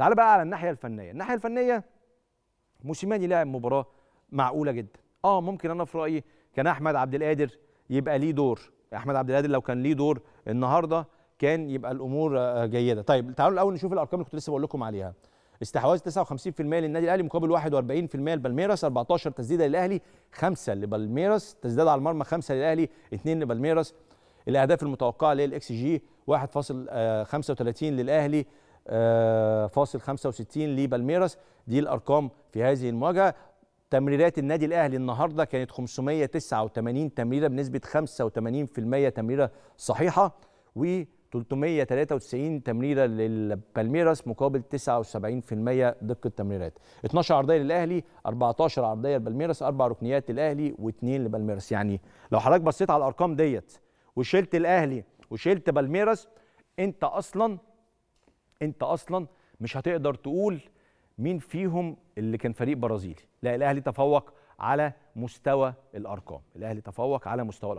تعال بقى على الناحيه الفنيه الناحيه الفنيه موسيماني لعب مباراه معقوله جدا اه ممكن انا في رايي كان احمد عبد القادر يبقى ليه دور احمد عبد القادر لو كان ليه دور النهارده كان يبقى الامور آه، جيده طيب تعالوا الاول نشوف الارقام اللي كنت لسه بقول لكم عليها استحواذ 59% للنادي الاهلي مقابل 41% لبالميراس 14 تسديده للاهلي 5 لبالميراس تسديد على المرمى 5 للاهلي 2 لبالميراس الاهداف المتوقعه للاكس جي 1.35 آه، للاهلي آه، فاصل 65 لبالميراس دي الارقام في هذه المواجهه تمريرات النادي الاهلي النهارده كانت 589 تمريره بنسبه 85% تمريره صحيحه و 393 تمريره للبالميراس مقابل 79% دقه تمريرات 12 عرضيه للاهلي 14 عرضيه للبالميراس اربع ركنيات للاهلي واثنين لبالميراس يعني لو حضرتك بصيت على الارقام ديت وشلت الاهلي وشلت بالميراس انت اصلا انت اصلا مش هتقدر تقول مين فيهم اللي كان فريق برازيلي لا الاهلي تفوق على مستوى الارقام الاهلي تفوق على مستوى الأرقام.